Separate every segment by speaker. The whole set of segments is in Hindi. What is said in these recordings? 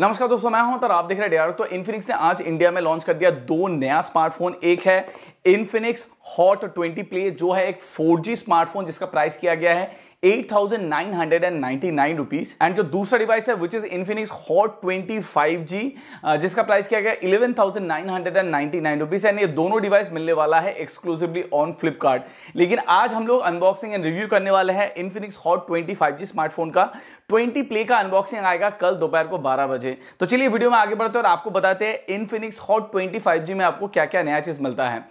Speaker 1: नमस्कार दोस्तों मैं हूं तर आप देख रहे हैं तो इन्फिनिक्स ने आज इंडिया में लॉन्च कर दिया दो नया स्मार्टफोन एक है इन्फिनिक्स हॉट 20 प्ले जो है एक 4G स्मार्टफोन जिसका प्राइस किया गया है 8,999 rupees nine hundred and and जो दूसरा डिवाइस है which is Infinix Hot twenty five G जिसका प्राइस किया गया इलेवन थाउजेंड नाइन एंड ये दोनों डिवाइस मिलने वाला है एक्सक्लूसिवली ऑन फ्लिपकार्ट लेकिन आज हम लोग अनबॉक्सिंग एंड रिव्यू करने वाले हैं Infinix Hot twenty five G smartphone का ट्वेंटी प्ले का अनबॉक्सिंग आएगा कल दोपहर को बारह बजे तो चलिए वीडियो में आगे बढ़ते हैं और आपको बताते हैं Infinix Hot twenty five G में आपको क्या क्या नया चीज मिलता है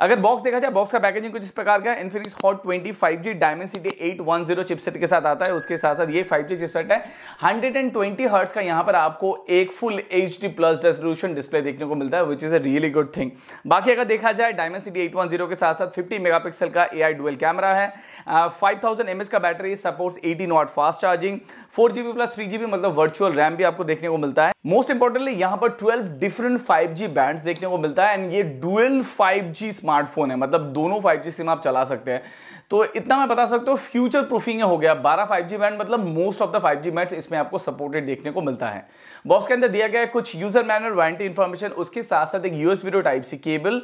Speaker 1: अगर बॉक्स देखा जाए बॉक्स का पैकेजिंग कुछ इस प्रकार का Infinix Hot twenty five G Dimensity eight one zero chipset के साथ आता है उसके साथ साथ ये फाइव जी चिपसेट है हंड्रेड एंड ट्वेंटी हर्ट्स का यहाँ पर आपको एक full H D plus resolution display देखने को मिलता है which is a really good thing बाकी अगर देखा जाए Dimensity eight one zero के साथ साथ फिफ्टी मेगा पिक्सल का ए आई डुअल कैमरा है फाइव थाउजेंड एम एच का battery supports eighteen watt fast charging four G B plus three G B मतलब वर्चुअल रैम भी आपको देखने को मिलता है मोस्ट इंपॉर्टेंटली यहां पर 12 डिफरेंट 5G बैंड्स देखने को मिलता है एंड ये डुअल 5G स्मार्टफोन है मतलब दोनों 5G सिम आप चला सकते हैं तो इतना मैं बता सकता हूँ फ्यूचर प्रूफिंग हो गया बारह फाइव जी बैंड मतलब most of the five G band इसमें आपको सपोर्टेड देखने को मिलता है बॉक्स के अंदर दिया गया है कुछ यूजर मैनर वारंटी इन्फॉर्मेशन उसके साथ साथ एक US to type C cable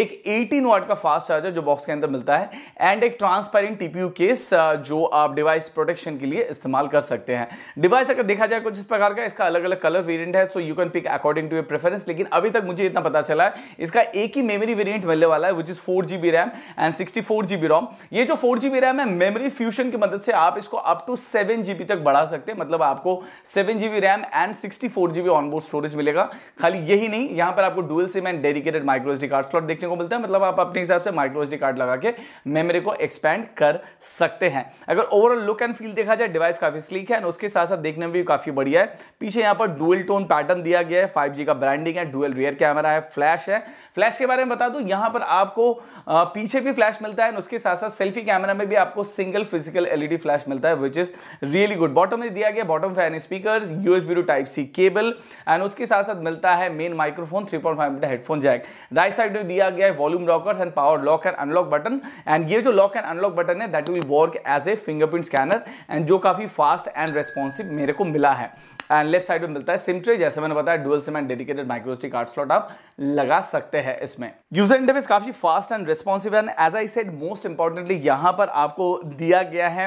Speaker 1: एक 18 वाट का फास्ट चार्जर जो बॉक्स के अंदर मिलता है एंड एक ट्रांसपेरेंट टीपी केस जो आप डिवाइस प्रोटेक्शन के लिए इस्तेमाल कर सकते हैं डिवाइस अगर देखा जाए कुछ इस प्रकार का इसका अलग अलग कलर वेरियंट है so you can pick according to ये प्रेफरेंस लेकिन अभी तक मुझे इतना पता चला है इसका एक ही मेमरी वेरियंट मिलने वाला है which is four RAM and sixty four ROM ये जो फोर जीबी रैम है मेमोरी फ्यूशन की मदद से आप इसको अप टू सेवन जीबी तक बढ़ा सकते हैं मतलब आपको seven GB RAM and sixty four GB onboard storage मिलेगा खाली यही नहीं यहां पर आपको dual SIM and dedicated microSD card slot देखने को मिलता है मतलब आप अपने हिसाब से माइक्रोएसडी कार्ड लगा के मेमोरी को एक्सपैंड कर सकते हैं अगर ओवरऑल लुक एंड फील देखा जाए डिवाइस काफी स्लीक है उसके साथ साथ देखने में भी काफी बढ़िया है पीछे यहाँ पर डुअल टोन पैटर्न दिया गया है फाइव का ब्रांडिंग है डुअल रियर कैमरा है फ्लैश है फ्लैश के बारे में बता दू यहां पर आपको पीछे भी फ्लैश मिलता है उसके साथ साथ सेल्फी कैमरा में भी आपको सिंगल फिजिकल एलईडी फ्लैश मिलता है which is really good bottom में दिया गया bottom fan speaker USB to type C cable and उसके साथ साथ मिलता है main microphone three point headphone jack right side में दिया गया है volume rockers and power lock and unlock button and ये जो लॉक एंड अनलॉक बटन है that will work as a fingerprint scanner and जो काफी फास्ट एंड रेस्पॉन्सिव मेरे को मिला है एंड लेफ्ट साइड में मिलता है सिमट्रे जैसे मैंने बताया dual SIM and dedicated microSD card slot आप लगा सकते हैं इसमें यूजर इंटरफेस काफी fast and responsive and as I said most importantly यहां पर आपको दिया गया है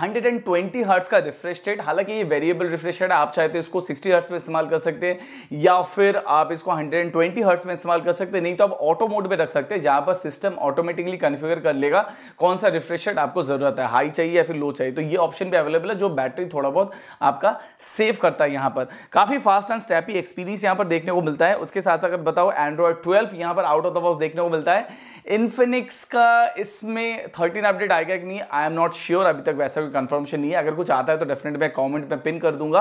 Speaker 1: हंड्रेड एंड ट्वेंटी हर्ट्स का रिफ्रेश रेट हालांकि ये वेरिएबल रिफ्रेश रेट आप चाहते तो इसको सिक्सटी हर्ट्स में इस्तेमाल कर सकते हैं या फिर आप इसको हंड्रेड एंड ट्वेंटी हर्ट्स में इस्तेमाल कर सकते हैं नहीं तो आप ऑटो मोड में रख सकते हैं जहां पर सिस्टम ऑटोमेटिकली कन्फिगर कर लेगा कौन सा रिफ्रेश रेट आपको जरूरत है हाई चाहिए या फिर लो चाहिए तो ये ऑप्शन भी अवेलेबल है जो बैटरी थोड़ा बहुत आपका सेव करता है यहाँ पर काफ़ी फास्ट एंड स्टेपी एक्सपीरियंस यहाँ पर देखने को मिलता है उसके साथ अगर बताओ एंड्रॉयड ट्वेल्व यहाँ पर आउट ऑफ द बॉक्स देखने को मिलता है इन्फिनिक्स का इसमें थर्टीन अपडेट आएगा कि नहीं आई एम नॉट श्योर अभी तक वैसा कोई कंफर्मेशन नहीं है अगर कुछ आता है तो डेफिनेट मैं कमेंट में पिन कर दूंगा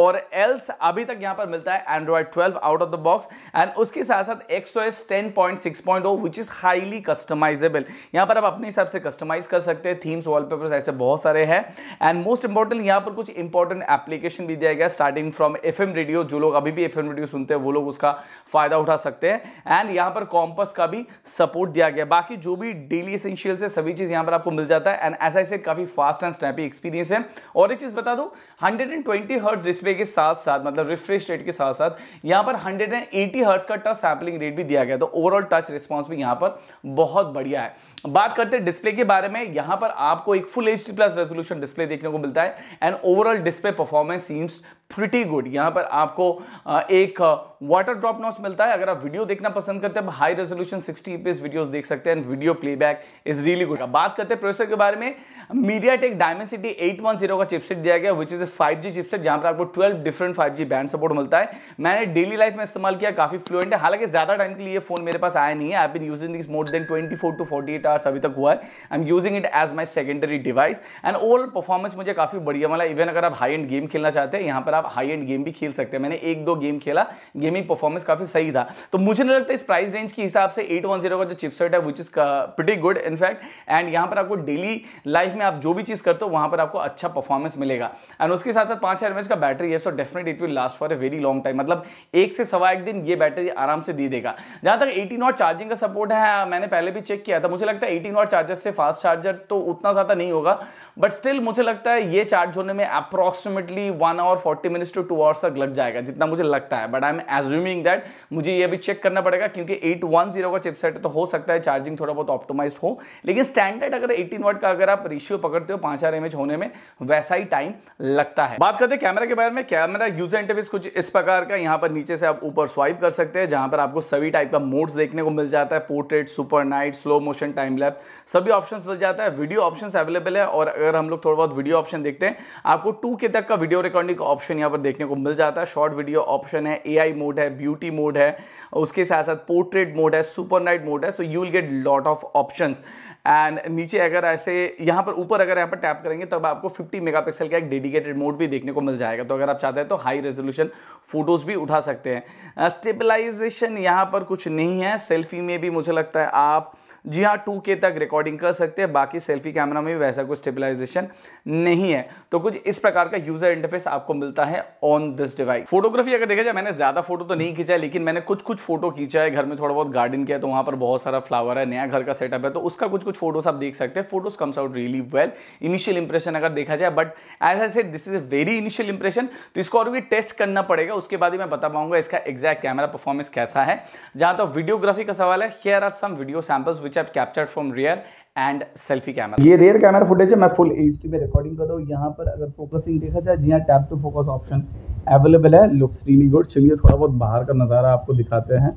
Speaker 1: और एल्स अभी तक यहां पर मिलता है Android 12 out of the box and उसके साथ साथ S point O which is highly customisable यहाँ पर आप अपने हिसाब से कस्टमाइज कर सकते हैं थीम्स वॉलपेपर्स ऐसे बहुत सारे हैं एंड मोस्ट इंपॉर्टेंट यहाँ पर कुछ इंपॉर्टेंट एप्लीकेशन भी दिया गया स्टार्टिंग फ्रॉम एफ रेडियो जो लोग अभी भी एफ रेडियो सुनते हैं वो लोग उसका फायदा उठा सकते हैं एंड यहाँ पर कॉम्पस का भी सपोर्ट दिया गया बाकी जो भी डेली एसेंशियल्स है सभी चीज यहां पर आपको मिल जाता है एंड ऐसा ऐसे काफी फास्ट एंड स्नैपी एक्सपीरियंस है और एक चीज बता दो ट्वेंटी हर्ट डिस्प्ले के साथ साथ मतलब रिफ्रेश रेट के साथ साथ यहां पर हंड्रेड एंड एटी हर्ट का टच सैम्पलिंग रेट भी दिया गया तो ओवरऑल टच रिस्पॉन्स भी यहां पर बहुत बढ़िया है बात करते हैं डिस्प्ले के बारे में यहां पर आपको एक full H plus resolution display देखने को मिलता है and overall display performance seems pretty good यहाँ पर आपको एक वाटर ड्रॉप नॉच मिलता है अगर आप वीडियो देखना पसंद करते हैं high resolution sixty FPS videos देख सकते हैं video playback is really good बात करते हैं प्रोसेसर के बारे में मीडिया टेक डायमेंसिटी जीरो का चिपसेट दिया गया which is a ji chipset जहां पर आपको twelve different G band support मिलता है मैंने डेली लाइफ में इस्तेमाल किया काफी फ्लुएंट है हालांकि ज्यादा टाइम के लिए फोन मेरे पास आया नहीं है I been using this more than four to eight hours अभी तक हुआ है I am using it as my secondary device and old performance मुझे काफी बढ़िया मिला इवन अगर आप हाई एंड गेम खेलना चाहते हैं यहाँ पर आप हाई एंड गेम भी खेल सकते हैं मैंने एक दो गेम खेला गेमिंग परफॉर्मेंस काफी सही था तो मुझे नहीं लगता इस प्राइस रेंज के हिसाब से एट वन जीरो का जो चिपसेट है which is pretty good in fact and यहाँ पर आपको डेली लाइफ में आप जो भी चीज करते हो वहां पर आपको अच्छा परफॉर्मेंस मिलेगा एंड उसके साथ साथ पांच हजार का बैटरी है so definite it will last for a very long time मतलब एक से सवा एक दिन ये बैटरी आराम से दे देगा जहां तक एटीन वॉट चार्जिंग का सपोर्ट है मैंने पहले भी चेक किया था मुझे लगता है एटीन वॉट चार्जर से फास्ट चार्जर तो उतना ज्यादा नहीं होगा बट स्टिल मुझे लगता है ये चार्ज होने में approximately one hour forty minutes to two hours तक लग जाएगा जितना मुझे लगता है but I am assuming that मुझे ये भी चेक करना पड़ेगा क्योंकि एट वन जीरो का चिपसेट है तो हो सकता है चार्जिंग थोड़ा बहुत ऑप्टोमाइज हो लेकिन स्टैंडर्ड अगर एटीन वर्ट का अगर आप रेशियो पकड़ते हो पांच हजार एमएच होने में वैसा ही टाइम लगता है बात करते हैं कैमरा के बारे में कैमरा यूजर इंटरफेस कुछ इस प्रकार का यहाँ पर नीचे से आप ऊपर स्वाइप कर सकते हैं जहां पर आपको सभी टाइप का मोड्स देखने को मिल जाता है portrait super night slow motion time lapse सभी ऑप्शन मिल जाता है वीडियो ऑप्शन अवेलेबल है और अगर हम लोग थोड़ा बहुत वीडियो ऑप्शन देखते हैं आपको टू के तक का वीडियो रिकॉर्डिंग ऑप्शन यहाँ पर देखने को मिल जाता है शॉर्ट वीडियो ऑप्शन है ए मोड है ब्यूटी मोड है उसके साथ साथ पोर्ट्रेट मोड है सुपर नाइट मोड है so you will get lot of option and नीचे अगर ऐसे यहाँ पर ऊपर अगर यहाँ पर टैप करेंगे तब आपको फिफ्टी मेगा का एक डेडिकेटेड मोड भी देखने को मिल जाएगा तो अगर आप चाहते हैं तो हाई रेजोल्यूशन फोटोज भी उठा सकते हैं स्टेबलाइजेशन uh, यहाँ पर कुछ नहीं है सेल्फी में भी मुझे लगता है आप जी हाँ टू के तक रिकॉर्डिंग कर सकते हैं बाकी सेल्फी कैमरा में भी वैसा कोई स्टेबलाइजेशन नहीं है तो कुछ इस प्रकार का यूजर इंटरफेस आपको मिलता है ऑन दिस डिवाइस फोटोग्राफी अगर देखा जाए मैंने ज़्यादा फोटो तो नहीं खींचा है लेकिन मैंने कुछ कुछ फोटो खींचा है घर में थोड़ा बहुत गार्डन किया तो वहां पर बहुत सारा फ्लावर है नया घर का सेटअप है तो उसका कुछ कुछ फोटोज आप देख सकते हैं photos comes out really well initial impression अगर देखा जाए but as I said this is a very initial impression तो इसको और भी टेस्ट करना पड़ेगा उसके बाद ही मैं बता पाऊंगा इसका एग्जैक्ट कैमरा परफॉर्मेंस कैसा है जहां तो वीडियोग्राफी का सवाल है here are some video samples which I've captured from rear and selfie camera ये रेयर कैमरा फुटेज है मैं फुल एच में रिकॉर्डिंग कर रहा हूँ यहाँ पर अगर फोकसिंग देखा जाए जी हाँ tap to focus option available है लुक्स रियली गुड चलिए थोड़ा बहुत बाहर का नज़ारा आपको दिखाते हैं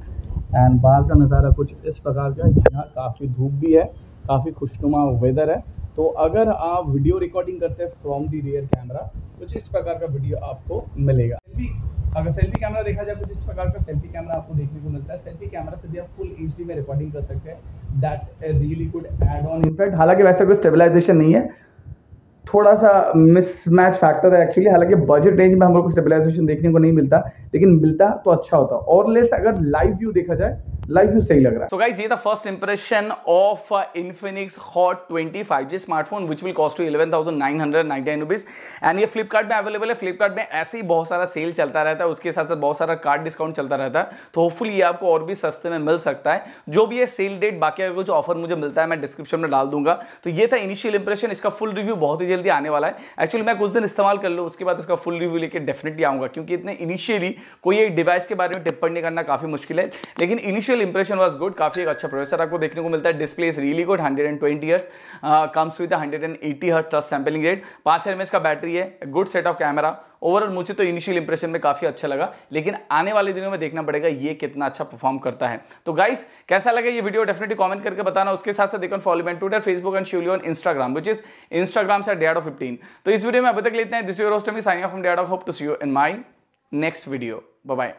Speaker 1: एंड बाहर का नज़ारा कुछ इस प्रकार का है जी हाँ काफ़ी धूप भी है काफ़ी खुशनुमा वेदर है तो अगर आप वीडियो रिकॉर्डिंग करते हैं फ्रॉम दी रियर कैमरा कुछ इस प्रकार का वीडियो आपको मिलेगा सेल्फी अगर सेल्फी कैमरा देखा जाए कुछ तो इस प्रकार का सेल्फी कैमरा आपको देखने को मिलता है सेल्फी कैमरा से भी आप फुल एच में रिकॉर्डिंग कर सकते हैं that's a really good add on in fact हालांकि वैसे कोई स्टेबिलाईजेशन नहीं है थोड़ा सा मिसमैच फैक्टर है एक्चुअली हालांकि बजट रेंज में हम लोग को स्टेबिलाईजेशन देखने को नहीं मिलता लेकिन मिलता तो अच्छा होता और लेस अगर लाइव व्यू देखा जाए लाइफ में सही लग रहा है सो गाइस ये the first impression of Infinix hot 25G smartphone which will cost you 11,999 and ये फ्लिपकार्ट में अवेलेबल है फ्लिपकार्ट में ऐसे ही बहुत सारा सेल चलता रहता है उसके साथ साथ बहुत सारा कार्ड डिस्काउंट चलता रहता है तो होपफुली ये आपको और भी सस्ते में मिल सकता है जो भी है सेल डेट बाकी अगर कुछ ऑफर मुझे मिलता है मैं डिस्क्रिप्शन में डाल दूंगा तो ये था इनिशियल इंप्रेशन इसका फुल रिव्यू बहुत ही जल्दी आने वाला है एक्चुअली मैं कुछ दिन इस्तेमाल कर लूँ उसके बाद इसका फुल रिव्यू लेके डेफिनेटली आऊंगा क्योंकि इतने इनिशियली कोई एक डिवाइस के बारे में टिप्पणी करना काफी मुश्किल है लेकिन initial initial impression was good काफी एक अच्छा प्रोसेसर आपको देखने को मिलता है display is really good hundred and twenty years comes with hundred and eighty hertz trust sampling rate पांच एम का बैटरी है good set of camera overall मुझे तो इनिशियल इंप्रेशन में काफी अच्छा लगा लेकिन आने वाले दिनों में देखना पड़ेगा ये कितना अच्छा परफॉर्म करता है तो गाइस कैसा लगा ये वीडियो डेफिनेटली कमेंट करके बताना उसके साथ साथ देखो फॉलो मैं ट्विटर फेसबुक एंड शिवली on Instagram which is Instagram से डेड ऑफ फिफ्टीन तो इस वीडियो में अब तक लेते हैं this your host me signing off dead of hope to see you in my next video bye